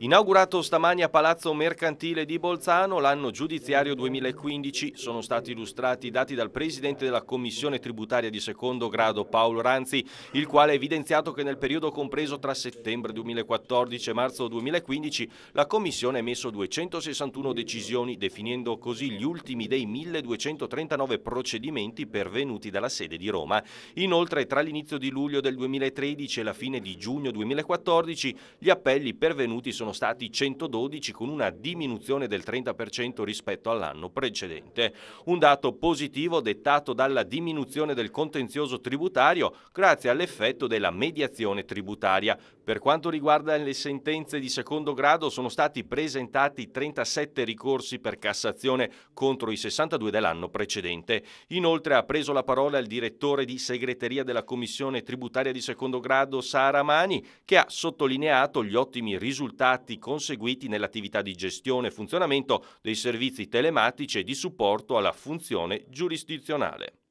Inaugurato stamani a Palazzo Mercantile di Bolzano, l'anno giudiziario 2015 sono stati illustrati i dati dal Presidente della Commissione tributaria di secondo grado Paolo Ranzi, il quale ha evidenziato che nel periodo compreso tra settembre 2014 e marzo 2015 la Commissione ha emesso 261 decisioni, definendo così gli ultimi dei 1239 procedimenti pervenuti dalla sede di Roma. Inoltre tra l'inizio di luglio del 2013 e la fine di giugno 2014 gli appelli pervenuti sono sono stati 112 con una diminuzione del 30% rispetto all'anno precedente. Un dato positivo dettato dalla diminuzione del contenzioso tributario grazie all'effetto della mediazione tributaria. Per quanto riguarda le sentenze di secondo grado sono stati presentati 37 ricorsi per Cassazione contro i 62 dell'anno precedente. Inoltre ha preso la parola il direttore di segreteria della Commissione tributaria di secondo grado Sara Mani che ha sottolineato gli ottimi risultati risultati conseguiti nell'attività di gestione e funzionamento dei servizi telematici e di supporto alla funzione giurisdizionale.